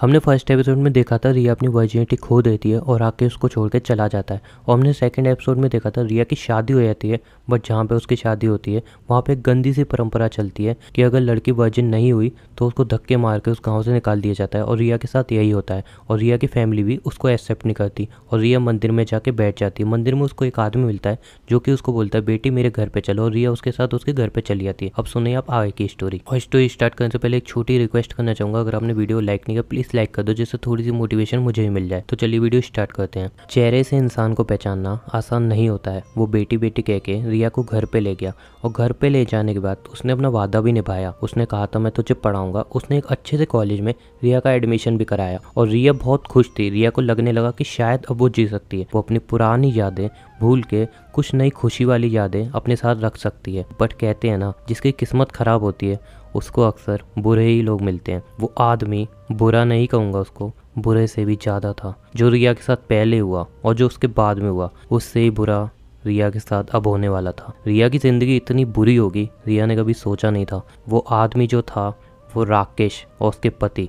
हमने first episode में देखा था रिया अपनी वर्जिनिटी खो देती है और आके उसको छोड़ के चला जाता है और हमने सेकेंड एपिसोड में देखा था रिया की शादी हो जाती है बट जहाँ पे उसकी शादी होती है वहाँ पे एक गंदी सी परंपरा चलती है कि अगर लड़की वर्जिन नहीं हुई तो उसको धक्के मार के उस गाँव से निकाल दिया जाता है और रिया के साथ यही होता है और रिया की फैमिली भी उसको एक्सेप्ट नहीं करती और रिया मंदिर में जाके बैठ जाती है मंदिर में उसको एक आदमी मिलता है जो कि उसको बोलता है बेटी मेरे घर पर चलो और रिया उसके साथ उसके घर पर चली जाती है अब सुनिए आप आगे की स्टोरी और स्टोरी स्टार्ट करने से पहले एक छोटी रिक्वेस्ट करना चाहूँगा अगर आपने वीडियो लाइक नहीं किया प्लीज़ डिसलाइक कर दो जिससे थोड़ी सी मोटिवेशन मुझे भी मिल जाए तो चलिए वीडियो स्टार्ट करते हैं चेहरे से इंसान को पहचानना आसान नहीं होता है वो बेटी बेटी कह के रिया को घर पे ले गया और घर पे ले जाने के बाद उसने अपना वादा भी निभाया उसने कहा था तो मैं तुझे पढ़ाऊंगा उसने एक अच्छे से कॉलेज में रिया का एडमिशन भी कराया और रिया बहुत खुश थी रिया को लगने लगा कि शायद अब वो जी सकती है वो अपनी पुरानी यादें भूल के कुछ नई खुशी वाली यादें अपने साथ रख सकती है बट कहते हैं ना जिसकी किस्मत खराब होती है उसको अक्सर बुरे ही लोग मिलते हैं वो आदमी बुरा नहीं कहूँगा उसको बुरे से भी ज़्यादा था जो रिया के साथ पहले हुआ और जो उसके बाद में हुआ उससे ही बुरा रिया के साथ अब होने वाला था रिया की ज़िंदगी इतनी बुरी होगी रिया ने कभी सोचा नहीं था वो आदमी जो था वो राकेश और उसके पति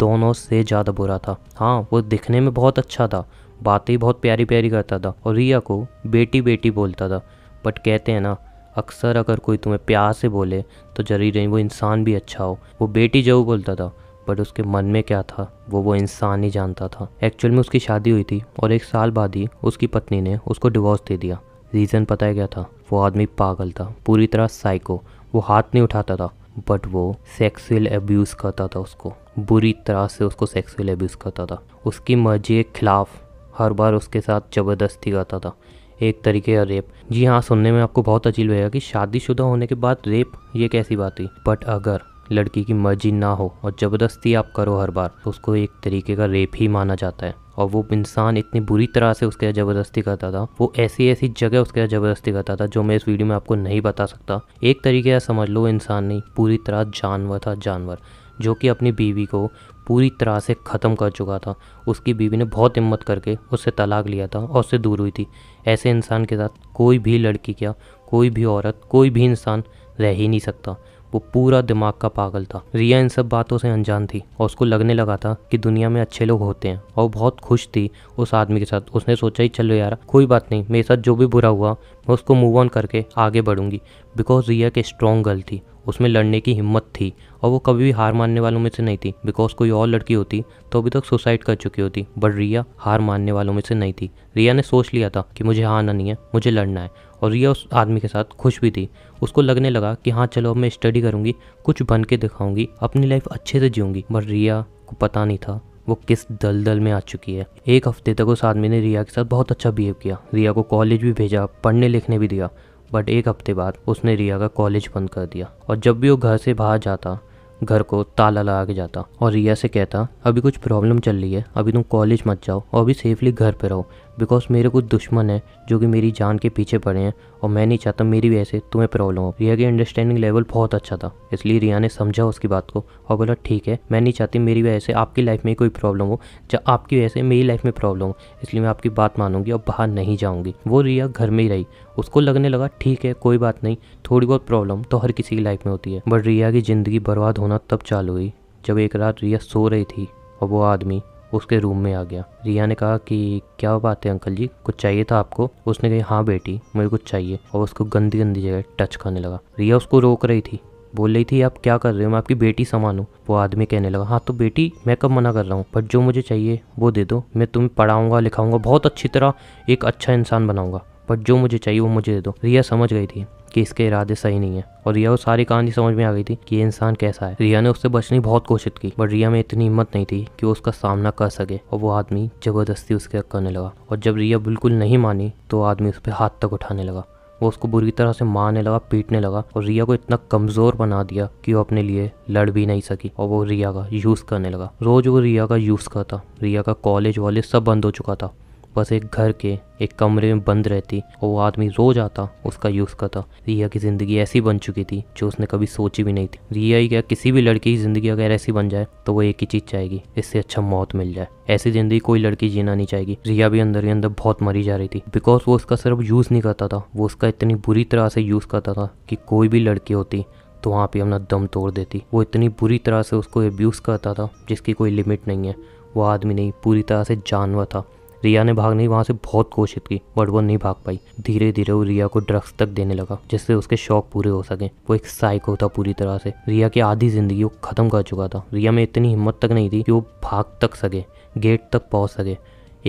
दोनों से ज़्यादा बुरा था हाँ वो दिखने में बहुत अच्छा था बातें बहुत प्यारी प्यारी करता था और रिया को बेटी बेटी बोलता था बट कहते हैं ना अक्सर अगर कोई तुम्हें प्यार से बोले तो जरूरी नहीं वो इंसान भी अच्छा हो वो बेटी जो बोलता था बट उसके मन में क्या था वो वो इंसान ही जानता था एक्चुअल में उसकी शादी हुई थी और एक साल बाद ही उसकी पत्नी ने उसको डिवोर्स दे दिया रीज़न पता है क्या था वो आदमी पागल था पूरी तरह साइको वो हाथ नहीं उठाता था बट वो सेक्सुअल एब्यूज़ करता था उसको बुरी तरह से उसको सेक्सुअल एब्यूज़ करता था उसकी मर्जी के खिलाफ हर बार उसके साथ ज़बरदस्ती करता था एक तरीके का रेप जी हाँ सुनने में आपको बहुत अजीब लगेगा कि शादीशुदा होने के बाद रेप ये कैसी बात हुई बट अगर लड़की की मर्जी ना हो और ज़बरदस्ती आप करो हर बार तो उसको एक तरीके का रेप ही माना जाता है और वो इंसान इतनी बुरी तरह से उसके ज़बरदस्ती करता था वो ऐसी ऐसी जगह उसके ज़बरदस्ती करता था जो मैं इस वीडियो में आपको नहीं बता सकता एक तरीके का समझ लो इंसान नहीं पूरी तरह जानवर था जानवर जो कि अपनी बीवी को पूरी तरह से ख़त्म कर चुका था उसकी बीवी ने बहुत हिम्मत करके उससे तलाक लिया था और उससे दूर हुई थी ऐसे इंसान के साथ कोई भी लड़की क्या कोई भी औरत कोई भी इंसान रह ही नहीं सकता वो पूरा दिमाग का पागल था रिया इन सब बातों से अनजान थी और उसको लगने लगा था कि दुनिया में अच्छे लोग होते हैं और बहुत खुश थी उस आदमी के साथ उसने सोचा ही चलो यार कोई बात नहीं मेरे साथ जो भी बुरा हुआ मैं उसको मूव ऑन करके आगे बढ़ूंगी बिकॉज रिया के स्ट्रॉन्ग गर्ल थी उसमें लड़ने की हिम्मत थी और वो कभी भी हार मानने वालों में से नहीं थी बिकॉज कोई और लड़की होती तो अभी तक सुसाइड कर चुकी होती बट रिया हार मानने वालों में से नहीं थी रिया ने सोच लिया था कि मुझे हारना नहीं है मुझे लड़ना है और रिया उस आदमी के साथ खुश भी थी उसको लगने लगा कि हाँ चलो अब मैं स्टडी करूँगी कुछ बन के दिखाऊँगी अपनी लाइफ अच्छे से जीऊँगी बट रिया को पता नहीं था वो किस दलदल में आ चुकी है एक हफ्ते तक उस आदमी ने रिया के साथ बहुत अच्छा बिहेव किया रिया को कॉलेज भी भेजा पढ़ने लिखने भी दिया बट एक हफ्ते बाद उसने रिया का कॉलेज बंद कर दिया और जब भी वो घर से बाहर जाता घर को ताला लगा के जाता और रिया से कहता अभी कुछ प्रॉब्लम चल रही है अभी तुम कॉलेज मत जाओ और अभी सेफली घर पे रहो बिकॉज मेरे कुछ दुश्मन हैं जो कि मेरी जान के पीछे पड़े हैं और मैं नहीं चाहता मेरी वजह से तुम्हें प्रॉब्लम हो रिया की अंडरस्टैंडिंग लेवल बहुत अच्छा था इसलिए रिया ने समझा उसकी बात को और बोला ठीक है मैं नहीं चाहती मेरी वजह से आपकी लाइफ में कोई प्रॉब्लम हो या आपकी वजह से मेरी लाइफ में प्रॉब्लम हो इसलिए मैं आपकी बात मानूंगी और बाहर नहीं जाऊँगी वो रिया घर में ही रही उसको लगने लगा ठीक है कोई बात नहीं थोड़ी बहुत प्रॉब्लम तो हर किसी की लाइफ में होती है बट रिया की ज़िंदगी बर्बाद होना तब चालू हुई जब एक रात रिया सो रही थी और वो आदमी उसके रूम में आ गया रिया ने कहा कि क्या बात है अंकल जी कुछ चाहिए था आपको उसने कही हाँ बेटी मुझे कुछ चाहिए और उसको गंदी गंदी जगह टच करने लगा रिया उसको रोक रही थी बोल रही थी आप क्या कर रहे हो मैं आपकी बेटी समान हूँ वो आदमी कहने लगा हाँ तो बेटी मैं कब मना कर रहा हूँ बट जो मुझे चाहिए वो दे दो मैं तुम्हें पढ़ाऊँगा लिखाऊँगा बहुत अच्छी तरह एक अच्छा इंसान बनाऊँगा बट जो मुझे चाहिए वो मुझे दे दो रिया समझ गई थी कि इसके इरादे सही नहीं है और रिया को सारी कहानी समझ में आ गई थी कि ये इंसान कैसा है रिया ने उससे बचने की बहुत कोशिश की बट रिया में इतनी हिम्मत नहीं थी कि वो उसका सामना कर सके और वो आदमी जबरदस्ती उसके हक करने लगा और जब रिया बिल्कुल नहीं मानी तो आदमी उस पर हाथ तक उठाने लगा वो उसको बुरी तरह से मारने लगा पीटने लगा और रिया को इतना कमज़ोर बना दिया कि वो अपने लिए लड़ भी नहीं सकी और वो रिया का यूज़ करने लगा रोज़ वो रिया का यूज़ करता रिया का कॉलेज वॉलेज सब बंद हो चुका था बस एक घर के एक कमरे में बंद रहती और वो आदमी रोज आता उसका यूज़ करता रिया की ज़िंदगी ऐसी बन चुकी थी जो उसने कभी सोची भी नहीं थी रिया ही क्या किसी भी लड़की की ज़िंदगी अगर ऐसी बन जाए तो वो एक ही चीज़ चाहेगी इससे अच्छा मौत मिल जाए ऐसी ज़िंदगी कोई लड़की जीना नहीं चाहेगी रिया भी अंदर ही अंदर बहुत मरी जा रही थी बिकॉज वो उसका सिर्फ यूज़ नहीं करता था वो उसका इतनी बुरी तरह से यूज़ करता था कि कोई भी लड़की होती तो वहाँ पे अपना दम तोड़ देती वो इतनी बुरी तरह से उसको एब्यूज़ करता था जिसकी कोई लिमिट नहीं है वो आदमी नहीं पूरी तरह से जानवर था रिया ने भागने की वहाँ से बहुत कोशिश की बट वो नहीं भाग पाई धीरे धीरे वो रिया को ड्रग्स तक देने लगा जिससे उसके शौक पूरे हो सके वो एक साइको था पूरी तरह से रिया की आधी जिंदगी वो खत्म कर चुका था रिया में इतनी हिम्मत तक नहीं थी कि वो भाग तक सके गेट तक पहुँच सके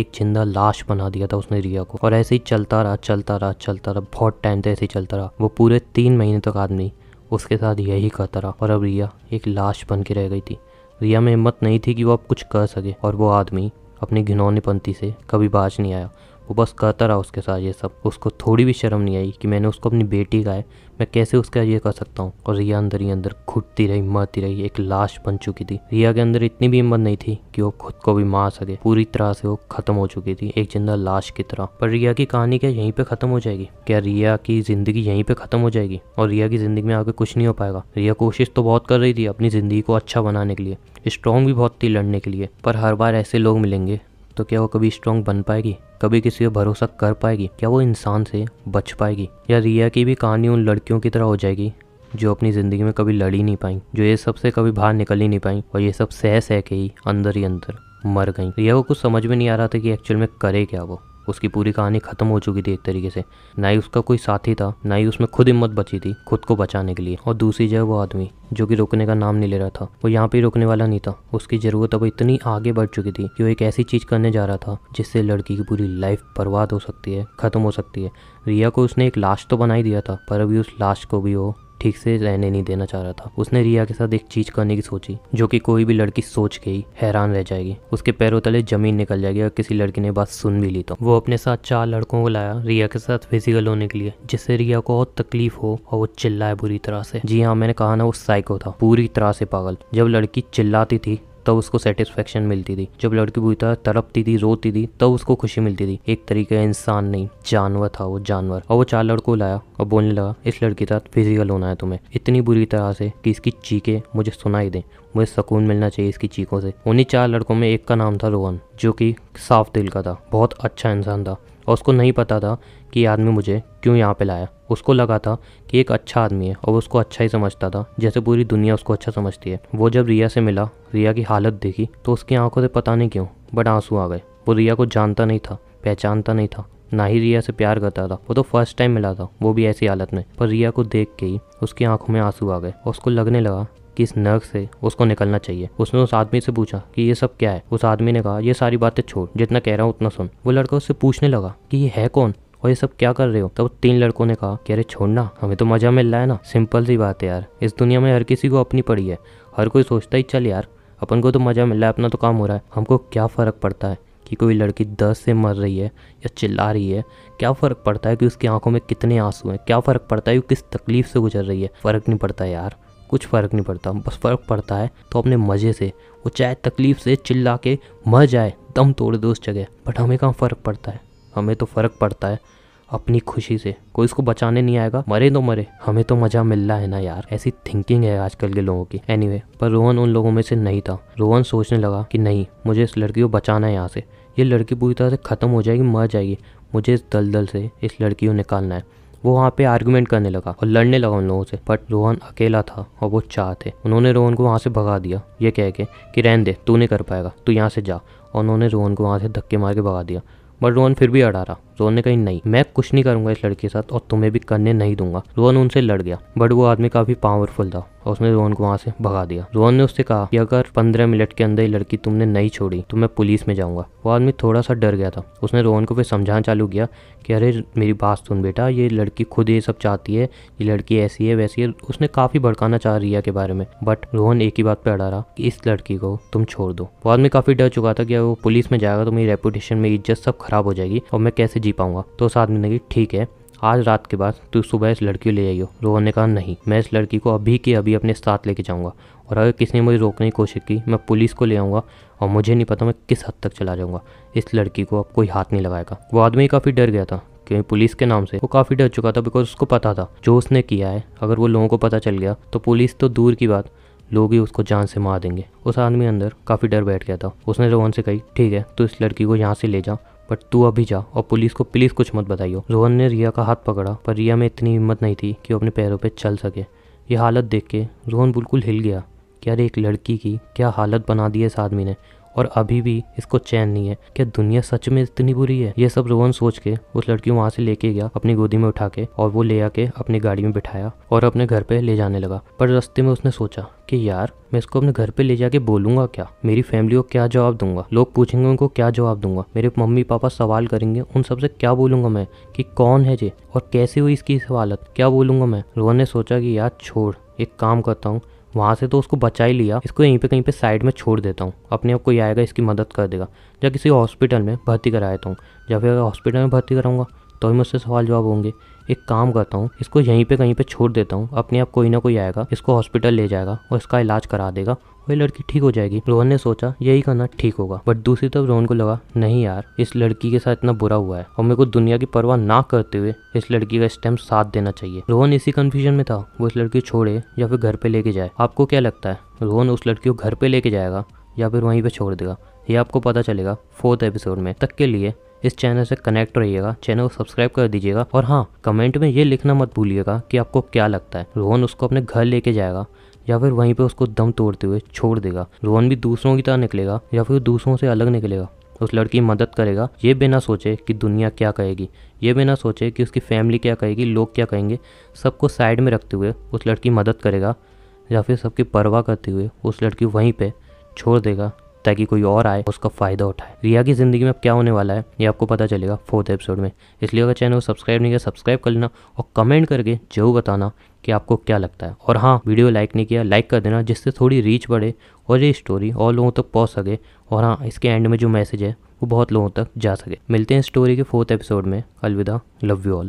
एक जिंदा लाश बना दिया था उसने रिया को और ऐसे ही चलता रहा चलता रहा चलता रहा बहुत टाइम तक ऐसे ही चलता रहा वो पूरे तीन महीने तक आदमी उसके साथ यही करता रहा और अब रिया एक लाश बन के रह गई थी रिया में हिम्मत नहीं थी कि वो अब कुछ कर सके और वो आदमी अपनी घिनौनी पंथी से कभी बाज नहीं आया वो बस करता रहा उसके साथ ये सब उसको थोड़ी भी शर्म नहीं आई कि मैंने उसको अपनी बेटी का है मैं कैसे उसके ये कर सकता हूँ और रिया अंदर ही अंदर घुटती रही मरती रही एक लाश बन चुकी थी रिया के अंदर इतनी भी हिम्मत नहीं थी कि वो खुद को भी मार सके पूरी तरह से वो खत्म हो चुकी थी एक जिंदा लाश की तरह पर रिया की कहानी क्या यहीं पे खत्म हो जाएगी क्या रिया की जिंदगी यहीं पे खत्म हो जाएगी और रिया की जिंदगी में आगे कुछ नहीं हो पाएगा रिया कोशिश तो बहुत कर रही थी अपनी जिंदगी को अच्छा बनाने के लिए स्ट्रॉन्ग भी बहुत थी लड़ने के लिए पर हर बार ऐसे लोग मिलेंगे तो क्या वो कभी स्ट्रॉन्ग बन पाएगी कभी किसी पर भरोसा कर पाएगी क्या वो इंसान से बच पाएगी या रिया की भी कहानी उन लड़कियों की तरह हो जाएगी जो अपनी ज़िंदगी में कभी लड़ ही नहीं पाई जो ये सब से कभी बाहर निकल ही नहीं पाई और ये सब सह सह के ही अंदर ही अंदर मर गई रिया को कुछ समझ में नहीं आ रहा था कि एक्चुअल में करे क्या वो उसकी पूरी कहानी ख़त्म हो चुकी थी एक तरीके से ना ही उसका कोई साथी था ना ही उसमें खुद हिम्मत बची थी खुद को बचाने के लिए और दूसरी जगह वो आदमी जो कि रोकने का नाम नहीं ले रहा था वो यहाँ पे रोकने वाला नहीं था उसकी ज़रूरत अब इतनी आगे बढ़ चुकी थी कि वो एक ऐसी चीज़ करने जा रहा था जिससे लड़की की पूरी लाइफ बर्बाद हो सकती है ख़त्म हो सकती है रिया को उसने एक लाश तो बना ही दिया था पर अभी उस लाश को भी वो ठीक से रहने नहीं देना चाह रहा था उसने रिया के साथ एक चीज करने की सोची जो कि कोई भी लड़की सोच के ही हैरान रह जाएगी उसके पैरों तले जमीन निकल जाएगी और किसी लड़की ने बात सुन भी ली तो वो अपने साथ चार लड़कों को लाया रिया के साथ फिजिकल होने के लिए जिससे रिया को बहुत तकलीफ हो और वो चिल्लाए बुरी तरह से जी हाँ मैंने कहा ना वो साइको था पूरी तरह से पागल जब लड़की चिल्लाती थी तब उसको सेटिस्फेक्शन मिलती थी जब लड़की बुरी तरह तड़पती थी रोती थी तब उसको खुशी मिलती थी एक तरीके का इंसान नहीं जानवर था वो जानवर और वो चार लड़कों लाया और बोलने लगा इस लड़की के साथ फिजिकल होना है तुम्हें इतनी बुरी तरह से कि इसकी चीखें मुझे सुनाई दें मुझे सुकून मिलना चाहिए इसकी चीखों से उन्हीं चार लड़कों में एक का नाम था रोहन जो कि साफ दिल का था बहुत अच्छा इंसान था और उसको नहीं पता था कि ये आदमी मुझे क्यों यहाँ पे लाया उसको लगा था कि एक अच्छा आदमी है और उसको अच्छा ही समझता था जैसे पूरी दुनिया उसको अच्छा समझती है वो जब रिया से मिला रिया की हालत देखी तो उसकी आंखों से पता नहीं क्यों बट आंसू आ गए वो रिया को जानता नहीं था पहचानता नहीं था ना ही रिया से प्यार करता था वो तो फर्स्ट टाइम मिला था वो भी ऐसी हालत में पर रिया को देख के ही उसकी आंखों में आंसू आ गए और उसको लगने लगा कि इस नर्क से उसको निकलना चाहिए उसने उस आदमी से पूछा कि ये सब क्या है उस आदमी ने कहा ये सारी बातें छोड़ जितना कह रहा हूँ उतना सुन वो लड़का उससे पूछने लगा कि ये है कौन और ये सब क्या कर रहे हो तब तीन लड़कों ने कहा कि अरे छोड़ना हमें तो मजा मिल रहा है ना सिंपल सी बात है यार इस दुनिया में हर किसी को अपनी पड़ी है हर कोई सोचता ही चल यार अपन को तो मजा मिल रहा है अपना तो काम हो रहा है हमको क्या फ़र्क पड़ता है कि कोई लड़की दस से मर रही है या चिल्ला रही है क्या फ़र्क पड़ता है कि उसकी आंखों में कितने आंसू हैं क्या फ़र्क पड़ता है कि किस तकलीफ से गुजर रही है फ़र्क नहीं पड़ता यार कुछ फ़र्क नहीं पड़ता बस फ़र्क पड़ता है तो अपने मज़े से वो चाहे तकलीफ़ से चिल्ला के मर जाए दम तोड़ दो उस जगह बट हमें कहाँ फ़र्क पड़ता है हमें तो फ़र्क पड़ता है अपनी खुशी से कोई इसको बचाने नहीं आएगा मरे तो मरे हमें तो मज़ा मिल रहा है ना यार ऐसी थिंकिंग है आजकल के लोगों की एनीवे anyway, पर रोहन उन लोगों में से नहीं था रोहन सोचने लगा कि नहीं मुझे इस लड़की को बचाना है यहाँ से ये लड़की पूरी तरह से ख़त्म हो जाएगी मर जाएगी मुझे इस दलदल से इस लड़की को निकालना है वो वहाँ पे आर्गूमेंट करने लगा और लड़ने लगा उन लोगों से बट रोहन अकेला था और वो चाह थे उन्होंने रोहन को वहाँ से भगा दिया ये कह के कि रहन दे तू नहीं कर पाएगा तू यहाँ से जा और उन्होंने रोहन को वहाँ से धक्के मार के भगा दिया बट रोहन फिर भी अड़ा रहा रोहन तो ने कही नहीं मैं कुछ नहीं करूंगा इस लड़की के साथ और तुम्हें भी करने नहीं दूंगा रोहन उनसे लड़ गया बट वो आदमी काफी पावरफुल था और उसने रोहन को वहां से भगा दिया रोहन ने उससे कहा कि अगर पंद्रह मिनट के अंदर ये लड़की तुमने नहीं छोड़ी तो मैं पुलिस में जाऊंगा वो आदमी थोड़ा सा डर गया था उसने रोहन को फिर समझाना चालू किया कि अरे मेरी बात सुन बेटा ये लड़की खुद ये सब चाहती है ये लड़की ऐसी है वैसी है उसने काफी भड़काना चाह रिया के बारे में बट रोहन एक ही बात पर अड़ा रहा कि इस लड़की को तुम छोड़ दो वो आदमी काफी डर चुका था कि वो पुलिस में जाएगा तो मेरी रेपुटेशन मेरी इज्जत सब खराब हो जाएगी और मैं कैसे जी पाऊंगा तो उस आदमी ने कही ठीक है आज रात के बाद तू सुबह इस लड़की ले जाइयो रोहन ने कहा नहीं मैं इस लड़की को अभी के अभी अपने साथ लेके जाऊंगा और अगर किसी ने मुझे रोकने की कोशिश की मैं पुलिस को ले आऊँगा और मुझे नहीं पता मैं किस हद तक चला जाऊँगा इस लड़की को अब कोई हाथ नहीं लगाएगा वो आदमी काफ़ी डर गया था क्योंकि पुलिस के नाम से वो काफ़ी डर चुका था बिकॉज उसको पता था जो उसने किया है अगर वो लोगों को पता चल गया तो पुलिस तो दूर की बात लोग ही उसको जान से मार देंगे उस आदमी अंदर काफ़ी डर बैठ गया था उसने रोहन से कही ठीक है तो इस लड़की को यहाँ से ले जा पर तू अभी जा और पुलिस को प्लीज़ कुछ मत बताइयो रोहन ने रिया का हाथ पकड़ा पर रिया में इतनी हिम्मत नहीं थी कि वो अपने पैरों पर चल सके ये हालत देख के रोहन बिल्कुल हिल गया कि यार एक लड़की की क्या हालत बना दी है इस आदमी ने और अभी भी इसको चैन नहीं है क्या दुनिया सच में इतनी बुरी है ये सब रोहन सोच के उस लड़की वहां से लेके गया अपनी गोदी में उठा के और वो ले आके अपनी गाड़ी में बिठाया और अपने घर पे ले जाने लगा पर रास्ते में उसने सोचा कि यार मैं इसको अपने घर पे ले जाके बोलूंगा क्या मेरी फैमिली को क्या जवाब दूंगा लोग पूछेंगे उनको क्या जवाब दूंगा मेरे मम्मी पापा सवाल करेंगे उन सबसे क्या बोलूंगा मैं कि कौन है जे और कैसे हुई इसकी हालत क्या बोलूंगा मैं रोहन ने सोचा कि यार छोड़ एक काम करता हूँ वहाँ से तो उसको बचा ही लिया इसको यहीं पे कहीं पे साइड में छोड़ देता हूँ अपने आप कोई आएगा इसकी मदद कर देगा या किसी हॉस्पिटल में भर्ती करा देता हूँ जब अगर हॉस्पिटल में भर्ती कराऊंगा तो ही मुझसे सवाल जवाब होंगे एक काम करता हूँ इसको यहीं पे कहीं पे छोड़ देता हूँ अपने आप कोई ना कोई आएगा इसको हॉस्पिटल ले जाएगा और इसका इलाज करा देगा वही लड़की ठीक हो जाएगी रोहन ने सोचा यही करना ठीक होगा बट दूसरी तरफ रोहन को लगा नहीं यार इस लड़की के साथ इतना बुरा हुआ है और मेरे को दुनिया की परवाह ना करते हुए इस लड़की का स्टेम साथ देना चाहिए रोहन इसी कंफ्यूजन में था वो इस लड़की छोड़े या फिर घर पे लेके जाए आपको क्या लगता है रोहन उस लड़की को घर पे लेके जाएगा या फिर वहीं पे छोड़ देगा ये आपको पता चलेगा फोर्थ एपिसोड में तक के लिए इस चैनल से कनेक्ट रहिएगा चैनल को सब्सक्राइब कर दीजिएगा और हाँ कमेंट में ये लिखना मत भूलिएगा कि आपको क्या लगता है रोहन उसको अपने घर लेके जाएगा या फिर वहीं पर उसको दम तोड़ते हुए छोड़ देगा रोहन भी दूसरों की तरह निकलेगा या फिर दूसरों से अलग निकलेगा उस लड़की मदद करेगा ये बिना सोचे कि दुनिया क्या कहेगी ये बिना सोचे कि उसकी फैमिली क्या कहेगी लोग क्या कहेंगे सबको साइड में रखते हुए उस लड़की मदद करेगा या फिर सबकी परवाह करते हुए उस लड़की वहीं पर छोड़ देगा ताकि कोई और आए उसका फ़ायदा उठाए रिया की ज़िंदगी में अब क्या होने वाला है ये आपको पता चलेगा फोर्थ एपिसोड में इसलिए अगर चैनल को सब्सक्राइब नहीं किया सब्सक्राइब कर लेना और कमेंट करके जरूर बताना कि आपको क्या लगता है और हाँ वीडियो लाइक नहीं किया लाइक कर देना जिससे थोड़ी रीच बढ़े और ये स्टोरी और लोगों तक पहुँच सके और हाँ इसके एंड में जो मैसेज है वो बहुत लोगों तक जा सके मिलते हैं स्टोरी के फोर्थ एपिसोड में अलविदा लव यू ऑल